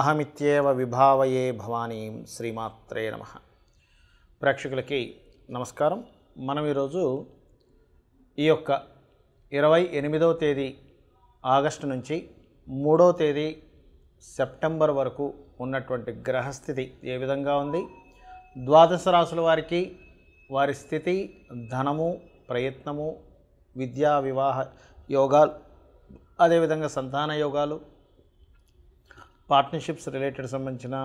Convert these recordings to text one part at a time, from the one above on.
అహమిత్యేవ విభావయే భవానీ శ్రీమాత్రే నమ ప్రేక్షకులకి నమస్కారం మనం ఈరోజు ఈ యొక్క ఇరవై ఎనిమిదవ తేదీ ఆగస్టు నుంచి మూడవ తేదీ సెప్టెంబర్ వరకు ఉన్నటువంటి గ్రహస్థితి ఏ విధంగా ఉంది ద్వాదశ రాసుల వారికి వారి స్థితి ధనము ప్రయత్నము విద్యా వివాహ యోగాలు అదేవిధంగా సంతాన యోగాలు పార్ట్నర్షిప్స్ రిలేటెడ్ సంబంధించిన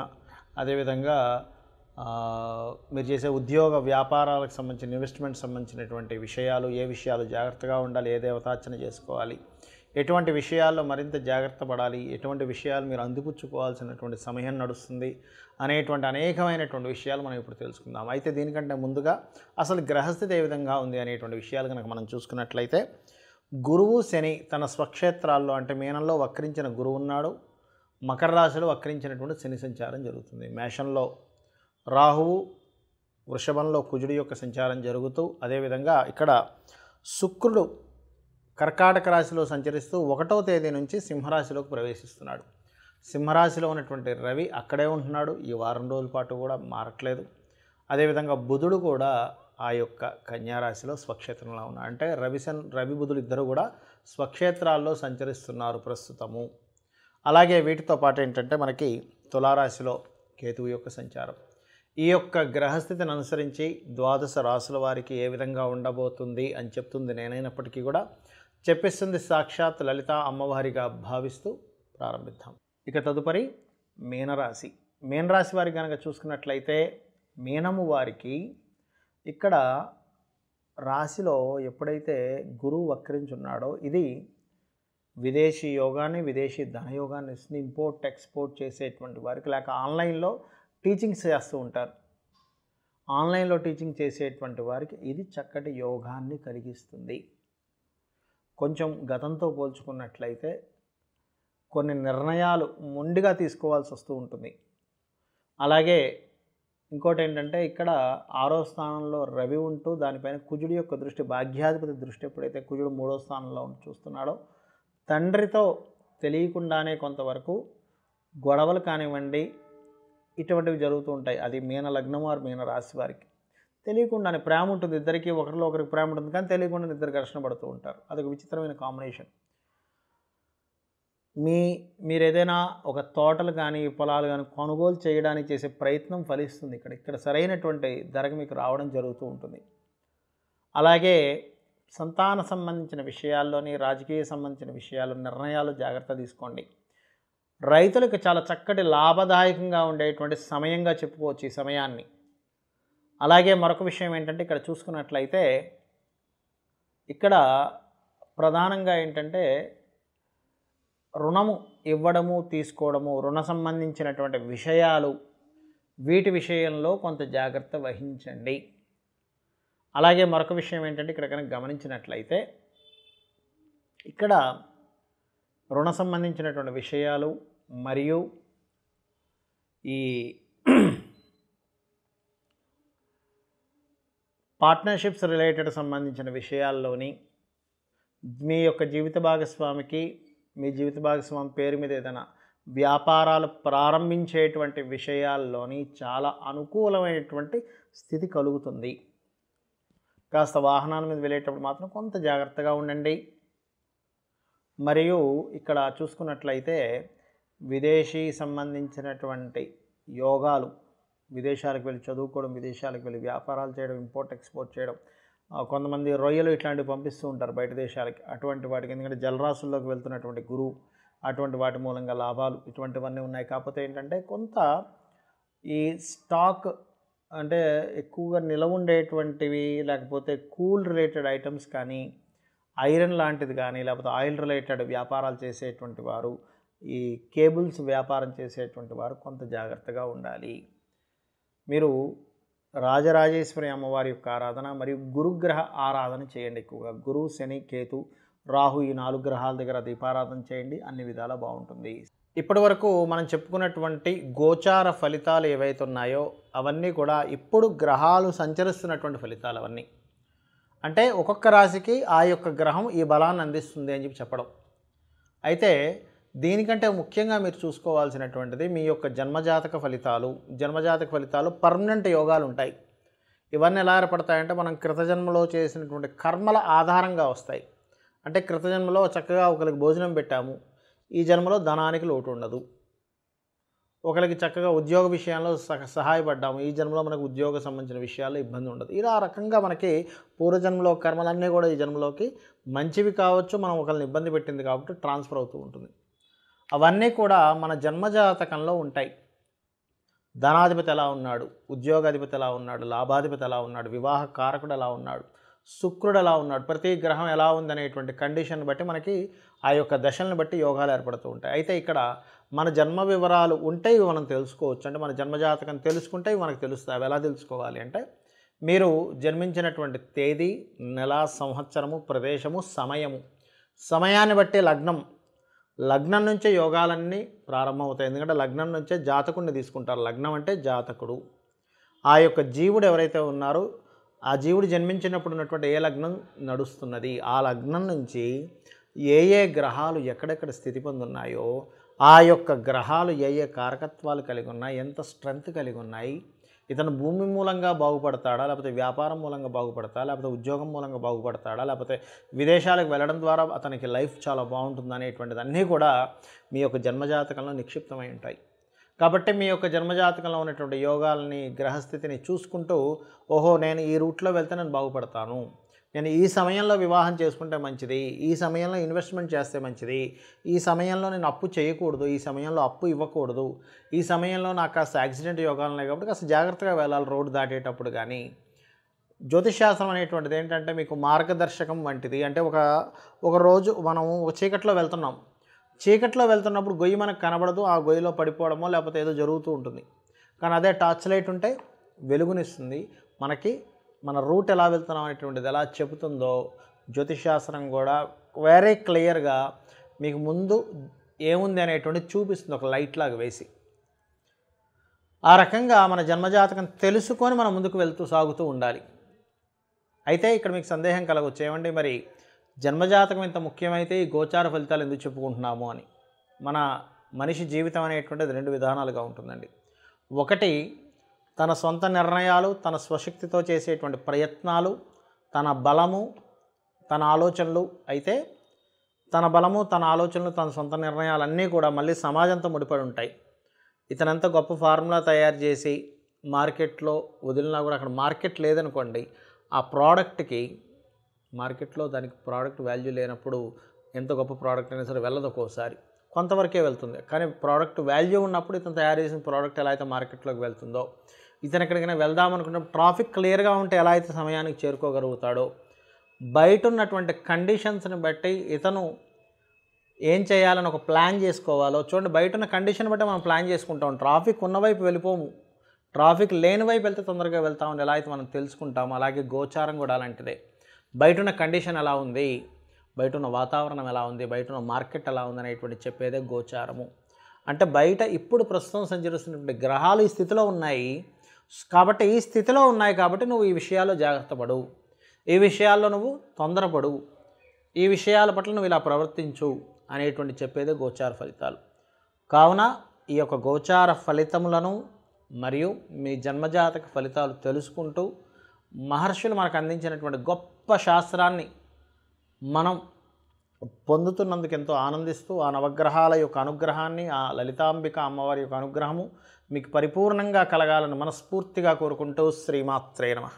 అదేవిధంగా మీరు చేసే ఉద్యోగ వ్యాపారాలకు సంబంధించిన ఇన్వెస్ట్మెంట్ సంబంధించినటువంటి విషయాలు ఏ విషయాలు జాగ్రత్తగా ఉండాలి ఏ దేవతార్చన చేసుకోవాలి ఎటువంటి విషయాల్లో మరింత జాగ్రత్త పడాలి ఎటువంటి విషయాలు మీరు అందిపుచ్చుకోవాల్సినటువంటి సమయం నడుస్తుంది అనేటువంటి అనేకమైనటువంటి విషయాలు మనం ఇప్పుడు తెలుసుకుందాం అయితే దీనికంటే ముందుగా అసలు గ్రహస్థితి ఏ విధంగా ఉంది అనేటువంటి విషయాలు కనుక మనం చూసుకున్నట్లయితే గురువు శని తన స్వక్షేత్రాల్లో అంటే మీనంలో వక్రించిన గురువు ఉన్నాడు మకర రాశిలో వక్రించినటువంటి శని సంచారం జరుగుతుంది మేషంలో రాహువు వృషభంలో కుజుడి యొక్క సంచారం జరుగుతూ అదేవిధంగా ఇక్కడ శుక్రుడు కర్కాటక రాశిలో సంచరిస్తూ ఒకటో తేదీ నుంచి సింహరాశిలోకి ప్రవేశిస్తున్నాడు సింహరాశిలో ఉన్నటువంటి రవి అక్కడే ఉంటున్నాడు ఈ వారం రోజుల పాటు కూడా మారట్లేదు అదేవిధంగా బుధుడు కూడా ఆ యొక్క కన్యారాశిలో స్వక్షేత్రంలో ఉన్నాడు అంటే రవి రవి బుధులు ఇద్దరు కూడా స్వక్షేత్రాల్లో సంచరిస్తున్నారు ప్రస్తుతము అలాగే వీటితో పాటు ఏంటంటే మనకి తులారాశిలో కేతువు యొక్క సంచారం ఈ యొక్క గ్రహస్థితిని అనుసరించి ద్వాదశ రాసుల వారికి ఏ విధంగా ఉండబోతుంది అని చెప్తుంది నేనైనప్పటికీ కూడా చెప్పిస్తుంది సాక్షాత్ లలిత అమ్మవారిగా భావిస్తూ ప్రారంభిద్దాం ఇక తదుపరి మీనరాశి మీనరాశి వారి కనుక చూసుకున్నట్లయితే మీనము వారికి ఇక్కడ రాశిలో ఎప్పుడైతే గురువు వక్రించున్నాడో ఇది విదేశీ యోగాన్ని విదేశీ ధనయోగాన్ని ఇంపోర్ట్ ఎక్స్పోర్ట్ చేసేటువంటి వారికి లేక ఆన్లైన్లో టీచింగ్స్ చేస్తూ ఉంటారు ఆన్లైన్లో టీచింగ్ చేసేటువంటి వారికి ఇది చక్కటి యోగాన్ని కలిగిస్తుంది కొంచెం గతంతో పోల్చుకున్నట్లయితే కొన్ని నిర్ణయాలు మొండిగా తీసుకోవాల్సి వస్తూ ఉంటుంది అలాగే ఇంకోటి ఏంటంటే ఇక్కడ ఆరో స్థానంలో రవి ఉంటూ దానిపైన కుజుడి యొక్క దృష్టి భాగ్యాధిపతి దృష్టి ఎప్పుడైతే కుజుడు మూడో స్థానంలో చూస్తున్నాడో తండ్రితో తెలియకుండానే కొంతవరకు గొడవలు కానివ్వండి ఇటువంటివి జరుగుతూ ఉంటాయి అది మీన లగ్నం వారు మీన రాశి వారికి తెలియకుండానే ప్రేమ ఉంటుంది ఇద్దరికి ఒకరిలో ఒకరికి ప్రేమ ఉంటుంది కానీ తెలియకుండా ఇద్దరు ఘర్షణ పడుతూ ఉంటారు ఒక విచిత్రమైన కాంబినేషన్ మీ మీరు ఏదైనా ఒక తోటలు కానీ పొలాలు కానీ కొనుగోలు చేయడానికి చేసే ప్రయత్నం ఫలిస్తుంది ఇక్కడ ఇక్కడ సరైనటువంటి ధరకు మీకు రావడం జరుగుతూ ఉంటుంది అలాగే సంతాన సంబంధించిన విషయాల్లోని రాజకీయ సంబంధించిన విషయాలు నిర్ణయాలు జాగ్రత్త తీసుకోండి రైతులకు చాలా చక్కటి లాభదాయకంగా ఉండేటువంటి సమయంగా చెప్పుకోవచ్చు ఈ సమయాన్ని అలాగే మరొక విషయం ఏంటంటే ఇక్కడ చూసుకున్నట్లయితే ఇక్కడ ప్రధానంగా ఏంటంటే రుణము ఇవ్వడము తీసుకోవడము రుణ సంబంధించినటువంటి విషయాలు వీటి విషయంలో కొంత జాగ్రత్త వహించండి అలాగే మరొక విషయం ఏంటంటే ఇక్కడ కనుక గమనించినట్లయితే ఇక్కడ రుణ సంబంధించినటువంటి విషయాలు మరియు ఈ పార్ట్నర్షిప్స్ రిలేటెడ్ సంబంధించిన విషయాల్లోని మీ యొక్క జీవిత భాగస్వామికి మీ జీవిత భాగస్వామి పేరు మీద ఏదైనా వ్యాపారాలు ప్రారంభించేటువంటి విషయాల్లోని చాలా అనుకూలమైనటువంటి స్థితి కలుగుతుంది కాస్త వాహనాల మీద వెళ్ళేటప్పుడు మాత్రం కొంత జాగ్రత్తగా ఉండండి మరియు ఇక్కడ చూసుకున్నట్లయితే విదేశీ సంబంధించినటువంటి యోగాలు విదేశాలకు వెళ్ళి చదువుకోవడం విదేశాలకు వెళ్ళి వ్యాపారాలు చేయడం ఇంపోర్ట్ ఎక్స్పోర్ట్ చేయడం కొంతమంది రొయ్యలు ఇట్లాంటివి పంపిస్తూ ఉంటారు బయట దేశాలకి అటువంటి వాటికి ఎందుకంటే జలరాశుల్లోకి వెళ్తున్నటువంటి గురువు అటువంటి వాటి మూలంగా లాభాలు ఇటువంటివన్నీ ఉన్నాయి కాకపోతే ఏంటంటే కొంత ఈ స్టాక్ అంటే ఎక్కువగా నిలవ ఉండేటువంటివి లేకపోతే కూల్ రిలేటెడ్ ఐటమ్స్ కానీ ఐరన్ లాంటిది కానీ లేకపోతే ఆయిల్ రిలేటెడ్ వ్యాపారాలు చేసేటువంటి వారు ఈ కేబుల్స్ వ్యాపారం చేసేటువంటి వారు కొంత జాగ్రత్తగా ఉండాలి మీరు రాజరాజేశ్వరి అమ్మవారి యొక్క ఆరాధన మరియు గురుగ్రహ ఆరాధన చేయండి ఎక్కువగా గురు శని కేతు రాహు ఈ నాలుగు గ్రహాల దగ్గర దీపారాధన చేయండి అన్ని విధాలా బాగుంటుంది ఇప్పటి వరకు మనం చెప్పుకున్నటువంటి గోచార ఫలితాలు ఏవైతే ఉన్నాయో అవన్నీ కూడా ఇప్పుడు గ్రహాలు సంచరిస్తున్నటువంటి ఫలితాలు అవన్నీ అంటే ఒక్కొక్క రాశికి ఆ యొక్క గ్రహం ఈ బలాన్ని అందిస్తుంది అని చెప్పి చెప్పడం అయితే దీనికంటే ముఖ్యంగా మీరు చూసుకోవాల్సినటువంటిది మీ యొక్క జన్మజాతక ఫలితాలు జన్మజాతక ఫలితాలు పర్మనెంట్ యోగాలు ఉంటాయి ఇవన్నీ ఎలా ఏర్పడతాయంటే మనం కృతజన్మలో చేసినటువంటి కర్మల ఆధారంగా వస్తాయి అంటే కృతజన్మలో చక్కగా ఒకరికి భోజనం పెట్టాము ఈ జన్మలో ధనానికి లోటు ఉండదు ఒకరికి చక్కగా ఉద్యోగ విషయాల్లో సహాయపడ్డాము ఈ జన్మలో మనకు ఉద్యోగ సంబంధించిన విషయాల్లో ఇబ్బంది ఉండదు ఇలా రకంగా మనకి పూర్వజన్మలో కర్మలన్నీ కూడా ఈ జన్మలోకి మంచివి కావచ్చు మనం ఒకరిని ఇబ్బంది పెట్టింది కాబట్టి ట్రాన్స్ఫర్ అవుతూ ఉంటుంది అవన్నీ కూడా మన జన్మజాతకంలో ఉంటాయి ధనాధిపతి ఎలా ఉన్నాడు ఉద్యోగాధిపతి ఎలా ఉన్నాడు లాభాధిపతి ఎలా ఉన్నాడు వివాహ కారకుడు ఎలా ఉన్నాడు శుక్రుడు ఎలా ఉన్నాడు ప్రతి గ్రహం ఎలా ఉందనేటువంటి కండిషన్ బట్టి మనకి ఆ యొక్క దశలను బట్టి యోగాలు ఏర్పడుతూ ఉంటాయి అయితే ఇక్కడ మన జన్మ వివరాలు ఉంటే ఇవి మనం తెలుసుకోవచ్చు అంటే మన జన్మజాతకం తెలుసుకుంటే ఇవి మనకు తెలుస్తాయి అవి ఎలా తెలుసుకోవాలి అంటే మీరు జన్మించినటువంటి తేదీ నెల సంవత్సరము ప్రదేశము సమయము సమయాన్ని బట్టి లగ్నం లగ్నం నుంచే యోగాలన్నీ ప్రారంభమవుతాయి ఎందుకంటే లగ్నం నుంచే జాతకుడిని తీసుకుంటారు లగ్నం అంటే జాతకుడు ఆ యొక్క జీవుడు ఎవరైతే ఉన్నారో ఆ జీవుడు జన్మించినప్పుడు ఉన్నటువంటి ఏ లగ్నం నడుస్తున్నది ఆ లగ్నం నుంచి ఏ ఏ గ్రహాలు ఎక్కడెక్కడ స్థితి పొందున్నాయో ఆ యొక్క గ్రహాలు ఏ ఏ కారకత్వాలు కలిగి ఉన్నాయి ఎంత స్ట్రెంగ్త్ కలిగి ఉన్నాయి ఇతను భూమి మూలంగా బాగుపడతాడా లేకపోతే వ్యాపారం మూలంగా బాగుపడతా లేకపోతే ఉద్యోగం మూలంగా బాగుపడతాడా లేకపోతే విదేశాలకు వెళ్ళడం ద్వారా అతనికి లైఫ్ చాలా బాగుంటుంది అనేటువంటిది అన్నీ కూడా మీ యొక్క జన్మజాతకంలో నిక్షిప్తమై ఉంటాయి కాబట్టి మీ యొక్క జన్మజాతకంలో ఉన్నటువంటి యోగాలని గ్రహస్థితిని చూసుకుంటూ ఓహో నేను ఈ రూట్లో వెళ్తే నేను బాగుపడతాను నేను ఈ సమయంలో వివాహం చేసుకుంటే మంచిది ఈ సమయంలో ఇన్వెస్ట్మెంట్ చేస్తే మంచిది ఈ సమయంలో నేను అప్పు చేయకూడదు ఈ సమయంలో అప్పు ఇవ్వకూడదు ఈ సమయంలో నాకు కాస్త యాక్సిడెంట్ యోగాలు ఉన్నాయి కాబట్టి కాస్త జాగ్రత్తగా వెళ్ళాలి రోడ్డు దాటేటప్పుడు కానీ జ్యోతిషాస్త్రం అనేటువంటిది ఏంటంటే మీకు మార్గదర్శకం వంటిది అంటే ఒక ఒక రోజు మనం ఒక చీకట్లో వెళ్తున్నాం చీకట్లో వెళ్తున్నప్పుడు గొయ్యి మనకు కనబడదు ఆ గొయ్యిలో పడిపోవడమో లేకపోతే ఏదో జరుగుతూ ఉంటుంది కానీ అదే టార్చ్ లైట్ ఉంటే వెలుగునిస్తుంది మనకి మన రూట్ ఎలా వెళ్తున్నాం అనేటువంటిది ఎలా చెబుతుందో జ్యోతిషాస్త్రం కూడా వెరీ క్లియర్గా మీకు ముందు ఏముంది అనేటువంటి చూపిస్తుంది ఒక లైట్ లాగా వేసి ఆ రకంగా మన జన్మజాతకం తెలుసుకొని మనం ముందుకు వెళ్తూ సాగుతూ ఉండాలి అయితే ఇక్కడ మీకు సందేహం కలగవచ్చు ఏమండి మరి జన్మజాతకం ఇంత ముఖ్యమైతే ఈ గోచార ఫలితాలు ఎందుకు చెప్పుకుంటున్నాము అని మన మనిషి జీవితం అనేటువంటిది రెండు విధానాలుగా ఉంటుందండి ఒకటి తన సొంత నిర్ణయాలు తన స్వశక్తితో చేసేటువంటి ప్రయత్నాలు తన బలము తన ఆలోచనలు అయితే తన బలము తన ఆలోచనలు తన సొంత నిర్ణయాలన్నీ కూడా మళ్ళీ సమాజంతో ముడిపడి ఉంటాయి ఇతనంత గొప్ప ఫార్ములా తయారు చేసి మార్కెట్లో వదిలినా కూడా అక్కడ మార్కెట్ లేదనుకోండి ఆ ప్రోడక్ట్కి మార్కెట్లో దానికి ప్రోడక్ట్ వాల్యూ లేనప్పుడు ఎంత గొప్ప ప్రోడక్ట్ అయినా సరే వెళ్ళదు ఒక్కోసారి కొంతవరకే వెళ్తుంది కానీ ప్రోడక్ట్ వాల్యూ ఉన్నప్పుడు ఇతను తయారు చేసిన ప్రోడక్ట్ ఎలా అయితే మార్కెట్లోకి వెళ్తుందో ఇతను ఎక్కడికైనా వెళ్దాం అనుకున్నప్పుడు ట్రాఫిక్ క్లియర్గా ఉంటే ఎలా అయితే సమయానికి చేరుకోగలుగుతాడో బయట ఉన్నటువంటి కండిషన్స్ని బట్టి ఇతను ఏం చేయాలని ఒక ప్లాన్ చేసుకోవాలో చూడండి బయట ఉన్న కండిషన్ బట్టి మనం ప్లాన్ చేసుకుంటాం ట్రాఫిక్ ఉన్నవైపు వెళ్ళిపోము ట్రాఫిక్ లేని వైపు వెళ్తే తొందరగా వెళ్తామని ఎలా అయితే మనం తెలుసుకుంటాము అలాగే గోచారం కూడా అలాంటిదే బయట ఉన్న కండిషన్ ఎలా ఉంది బయట ఉన్న వాతావరణం ఎలా ఉంది బయట ఉన్న మార్కెట్ ఎలా ఉంది అనేటువంటి చెప్పేదే గోచారము అంటే బయట ఇప్పుడు ప్రస్తుతం సంచరిస్తున్నటువంటి గ్రహాలు ఈ స్థితిలో ఉన్నాయి కాబట్టి ఈ స్థితిలో ఉన్నాయి కాబట్టి నువ్వు ఈ విషయాల్లో జాగ్రత్త పడు ఈ విషయాల్లో నువ్వు తొందరపడు ఈ విషయాల పట్ల నువ్వు ఇలా ప్రవర్తించు అనేటువంటి చెప్పేదే గోచార ఫలితాలు కావున ఈ యొక్క గోచార ఫలితములను మరియు మీ జన్మజాతక ఫలితాలు తెలుసుకుంటూ మహర్షులు మనకు అందించినటువంటి గొప్ప శాస్త్రాన్ని మనం పొందుతున్నందుకు ఎంతో ఆనందిస్తూ ఆ నవగ్రహాల యొక్క అనుగ్రహాన్ని ఆ లలితాంబిక అమ్మవారి యొక్క అనుగ్రహము మీకు పరిపూర్ణంగా కలగాలని మనస్ఫూర్తిగా కోరుకుంటూ శ్రీమాత్రే నమ